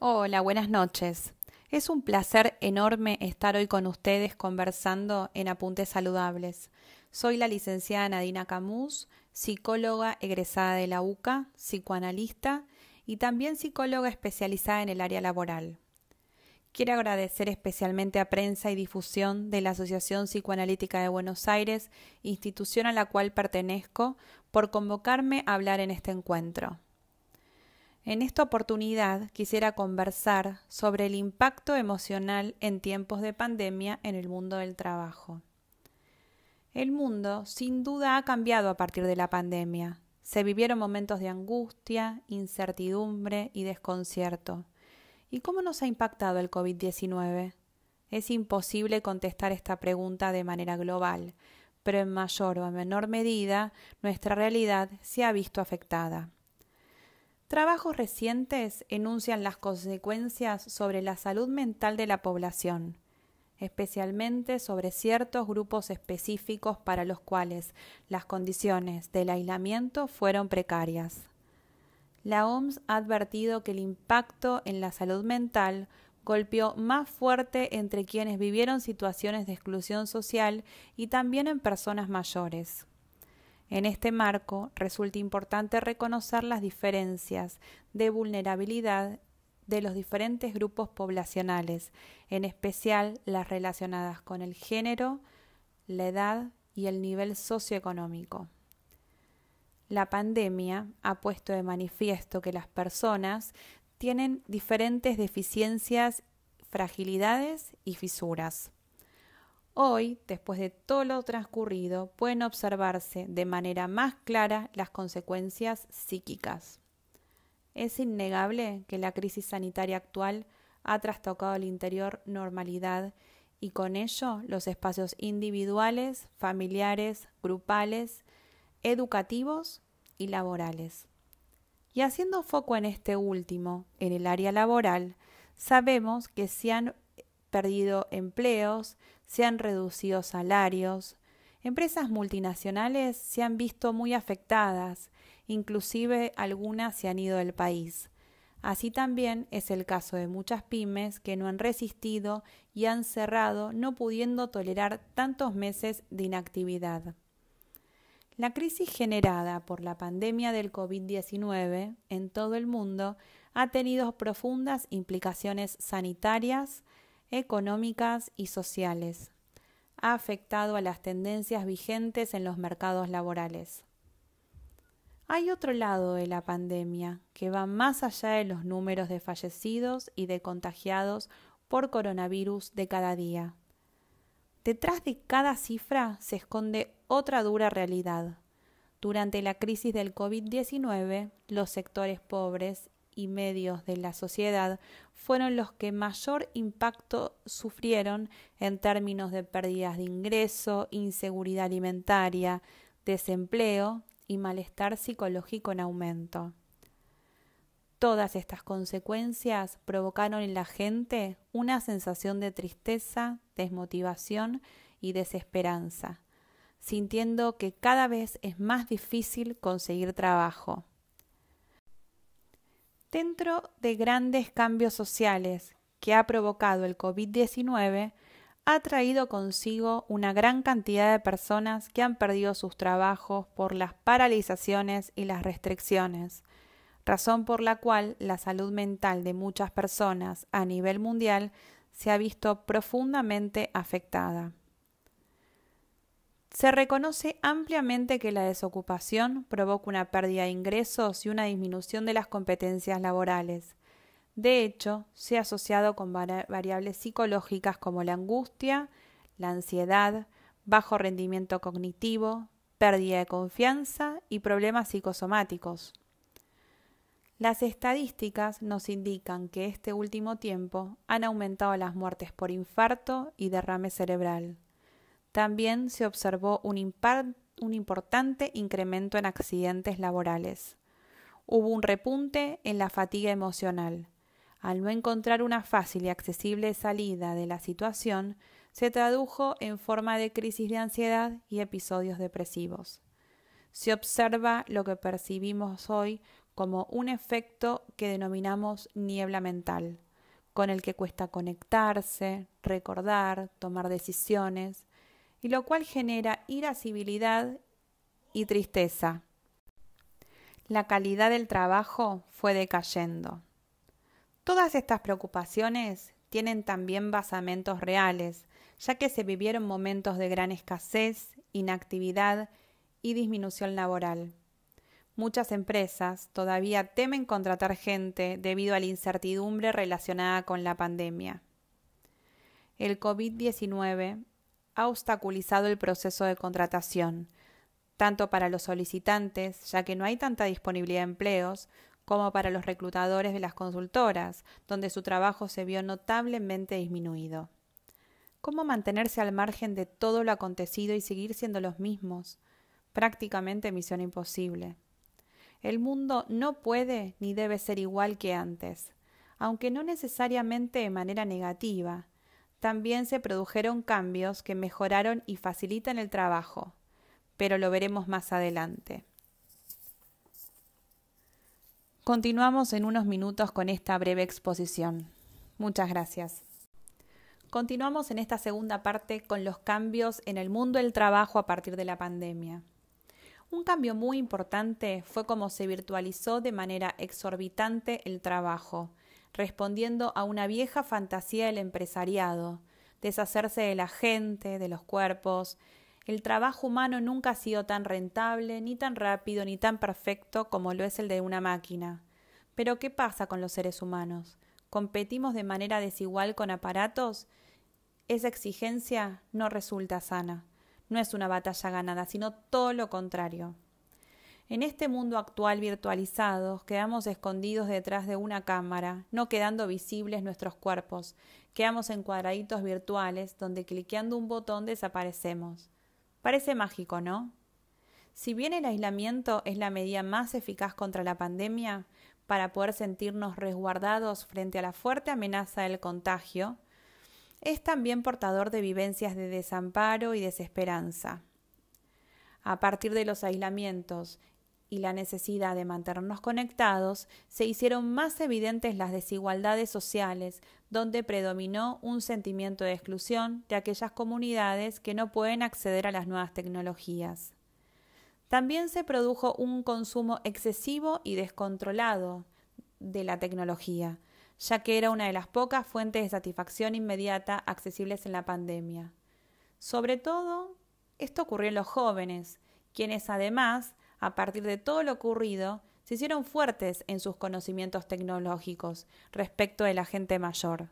Hola, buenas noches. Es un placer enorme estar hoy con ustedes conversando en Apuntes Saludables. Soy la licenciada Nadina Camus, psicóloga egresada de la UCA, psicoanalista y también psicóloga especializada en el área laboral. Quiero agradecer especialmente a Prensa y Difusión de la Asociación Psicoanalítica de Buenos Aires, institución a la cual pertenezco, por convocarme a hablar en este encuentro. En esta oportunidad quisiera conversar sobre el impacto emocional en tiempos de pandemia en el mundo del trabajo. El mundo sin duda ha cambiado a partir de la pandemia. Se vivieron momentos de angustia, incertidumbre y desconcierto. ¿Y cómo nos ha impactado el COVID-19? Es imposible contestar esta pregunta de manera global, pero en mayor o en menor medida nuestra realidad se ha visto afectada. Trabajos recientes enuncian las consecuencias sobre la salud mental de la población, especialmente sobre ciertos grupos específicos para los cuales las condiciones del aislamiento fueron precarias. La OMS ha advertido que el impacto en la salud mental golpeó más fuerte entre quienes vivieron situaciones de exclusión social y también en personas mayores. En este marco, resulta importante reconocer las diferencias de vulnerabilidad de los diferentes grupos poblacionales, en especial las relacionadas con el género, la edad y el nivel socioeconómico. La pandemia ha puesto de manifiesto que las personas tienen diferentes deficiencias, fragilidades y fisuras. Hoy, después de todo lo transcurrido, pueden observarse de manera más clara las consecuencias psíquicas. Es innegable que la crisis sanitaria actual ha trastocado el interior normalidad y con ello los espacios individuales, familiares, grupales, educativos y laborales. Y haciendo foco en este último, en el área laboral, sabemos que se han perdido empleos, se han reducido salarios, empresas multinacionales se han visto muy afectadas, inclusive algunas se han ido del país. Así también es el caso de muchas pymes que no han resistido y han cerrado no pudiendo tolerar tantos meses de inactividad. La crisis generada por la pandemia del COVID-19 en todo el mundo ha tenido profundas implicaciones sanitarias, económicas y sociales. Ha afectado a las tendencias vigentes en los mercados laborales. Hay otro lado de la pandemia que va más allá de los números de fallecidos y de contagiados por coronavirus de cada día. Detrás de cada cifra se esconde otra dura realidad. Durante la crisis del COVID-19, los sectores pobres y medios de la sociedad fueron los que mayor impacto sufrieron en términos de pérdidas de ingreso, inseguridad alimentaria, desempleo y malestar psicológico en aumento. Todas estas consecuencias provocaron en la gente una sensación de tristeza, desmotivación y desesperanza, sintiendo que cada vez es más difícil conseguir trabajo. Dentro de grandes cambios sociales que ha provocado el COVID-19, ha traído consigo una gran cantidad de personas que han perdido sus trabajos por las paralizaciones y las restricciones, razón por la cual la salud mental de muchas personas a nivel mundial se ha visto profundamente afectada. Se reconoce ampliamente que la desocupación provoca una pérdida de ingresos y una disminución de las competencias laborales. De hecho, se ha asociado con variables psicológicas como la angustia, la ansiedad, bajo rendimiento cognitivo, pérdida de confianza y problemas psicosomáticos. Las estadísticas nos indican que este último tiempo han aumentado las muertes por infarto y derrame cerebral. También se observó un, importante incremento en accidentes laborales. Hubo un repunte en la fatiga emocional. Al no encontrar una fácil y accesible salida de la situación, se tradujo en forma de crisis de ansiedad y episodios depresivos. Se observa lo que percibimos hoy como un efecto que denominamos niebla mental, con el que cuesta conectarse, recordar, tomar decisiones, y lo cual genera irascibilidad y tristeza. La calidad del trabajo fue decayendo. Todas estas preocupaciones tienen también basamentos reales, ya que se vivieron momentos de gran escasez, inactividad y disminución laboral. Muchas empresas todavía temen contratar gente debido a la incertidumbre relacionada con la pandemia. El COVID-19 ha obstaculizado el proceso de contratación, tanto para los solicitantes, ya que no hay tanta disponibilidad de empleos, como para los reclutadores de las consultoras, donde su trabajo se vio notablemente disminuido. ¿Cómo mantenerse al margen de todo lo acontecido y seguir siendo los mismos? Prácticamente misión imposible. El mundo no puede ni debe ser igual que antes, aunque no necesariamente de manera negativa, también se produjeron cambios que mejoraron y facilitan el trabajo, pero lo veremos más adelante. Continuamos en unos minutos con esta breve exposición. Muchas gracias. Continuamos en esta segunda parte con los cambios en el mundo del trabajo a partir de la pandemia. Un cambio muy importante fue cómo se virtualizó de manera exorbitante el trabajo, respondiendo a una vieja fantasía del empresariado, deshacerse de la gente, de los cuerpos. El trabajo humano nunca ha sido tan rentable, ni tan rápido, ni tan perfecto como lo es el de una máquina. Pero ¿qué pasa con los seres humanos? ¿Competimos de manera desigual con aparatos? Esa exigencia no resulta sana. No es una batalla ganada, sino todo lo contrario. En este mundo actual virtualizado, quedamos escondidos detrás de una cámara, no quedando visibles nuestros cuerpos. Quedamos en cuadraditos virtuales donde cliqueando un botón desaparecemos. Parece mágico, ¿no? Si bien el aislamiento es la medida más eficaz contra la pandemia, para poder sentirnos resguardados frente a la fuerte amenaza del contagio, es también portador de vivencias de desamparo y desesperanza. A partir de los aislamientos y la necesidad de mantenernos conectados, se hicieron más evidentes las desigualdades sociales, donde predominó un sentimiento de exclusión de aquellas comunidades que no pueden acceder a las nuevas tecnologías. También se produjo un consumo excesivo y descontrolado de la tecnología, ya que era una de las pocas fuentes de satisfacción inmediata accesibles en la pandemia. Sobre todo, esto ocurrió en los jóvenes, quienes además a partir de todo lo ocurrido, se hicieron fuertes en sus conocimientos tecnológicos respecto de la gente mayor.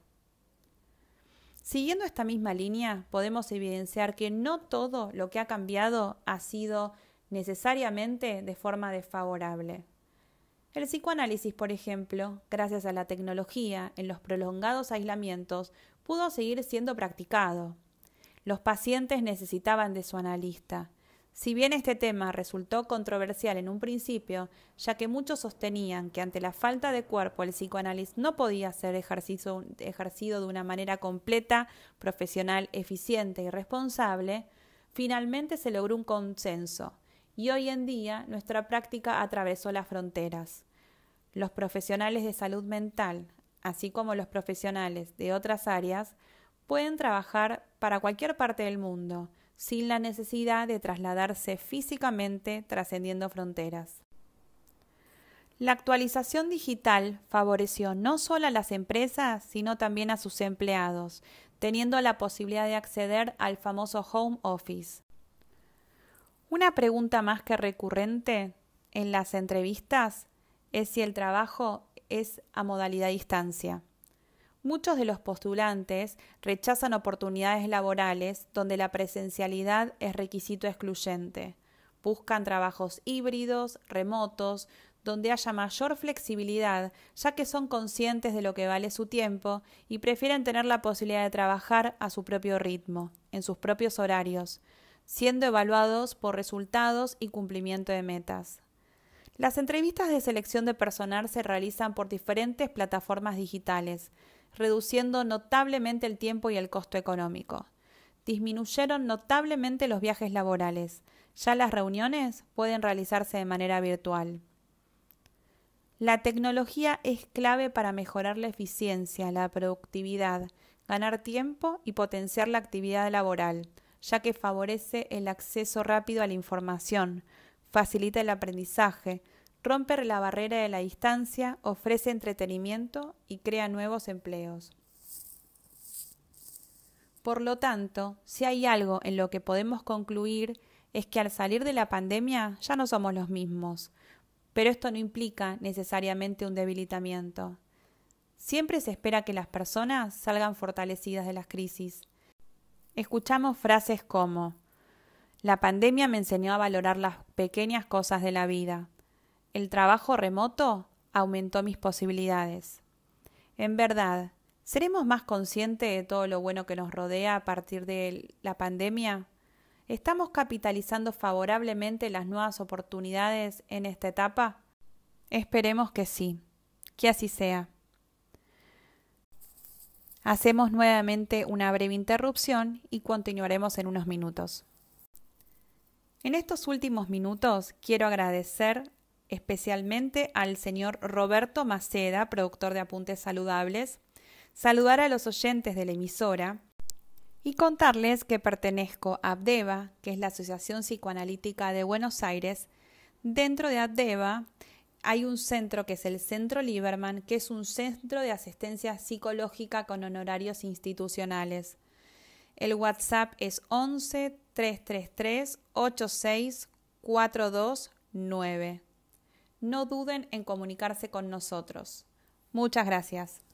Siguiendo esta misma línea, podemos evidenciar que no todo lo que ha cambiado ha sido necesariamente de forma desfavorable. El psicoanálisis, por ejemplo, gracias a la tecnología en los prolongados aislamientos, pudo seguir siendo practicado. Los pacientes necesitaban de su analista, si bien este tema resultó controversial en un principio, ya que muchos sostenían que ante la falta de cuerpo el psicoanálisis no podía ser ejercido de una manera completa, profesional, eficiente y responsable, finalmente se logró un consenso y hoy en día nuestra práctica atravesó las fronteras. Los profesionales de salud mental, así como los profesionales de otras áreas, pueden trabajar para cualquier parte del mundo, sin la necesidad de trasladarse físicamente trascendiendo fronteras. La actualización digital favoreció no solo a las empresas, sino también a sus empleados, teniendo la posibilidad de acceder al famoso home office. Una pregunta más que recurrente en las entrevistas es si el trabajo es a modalidad distancia. Muchos de los postulantes rechazan oportunidades laborales donde la presencialidad es requisito excluyente. Buscan trabajos híbridos, remotos, donde haya mayor flexibilidad, ya que son conscientes de lo que vale su tiempo y prefieren tener la posibilidad de trabajar a su propio ritmo, en sus propios horarios, siendo evaluados por resultados y cumplimiento de metas. Las entrevistas de selección de personal se realizan por diferentes plataformas digitales, reduciendo notablemente el tiempo y el costo económico. Disminuyeron notablemente los viajes laborales. Ya las reuniones pueden realizarse de manera virtual. La tecnología es clave para mejorar la eficiencia, la productividad, ganar tiempo y potenciar la actividad laboral, ya que favorece el acceso rápido a la información, facilita el aprendizaje, Romper la barrera de la distancia, ofrece entretenimiento y crea nuevos empleos. Por lo tanto, si hay algo en lo que podemos concluir es que al salir de la pandemia ya no somos los mismos, pero esto no implica necesariamente un debilitamiento. Siempre se espera que las personas salgan fortalecidas de las crisis. Escuchamos frases como La pandemia me enseñó a valorar las pequeñas cosas de la vida. El trabajo remoto aumentó mis posibilidades. En verdad, ¿seremos más conscientes de todo lo bueno que nos rodea a partir de la pandemia? ¿Estamos capitalizando favorablemente las nuevas oportunidades en esta etapa? Esperemos que sí, que así sea. Hacemos nuevamente una breve interrupción y continuaremos en unos minutos. En estos últimos minutos quiero agradecer especialmente al señor Roberto Maceda, productor de Apuntes Saludables, saludar a los oyentes de la emisora y contarles que pertenezco a Abdeva, que es la Asociación Psicoanalítica de Buenos Aires. Dentro de Abdeva hay un centro que es el Centro Lieberman, que es un centro de asistencia psicológica con honorarios institucionales. El WhatsApp es 11 333 86429 no duden en comunicarse con nosotros. Muchas gracias.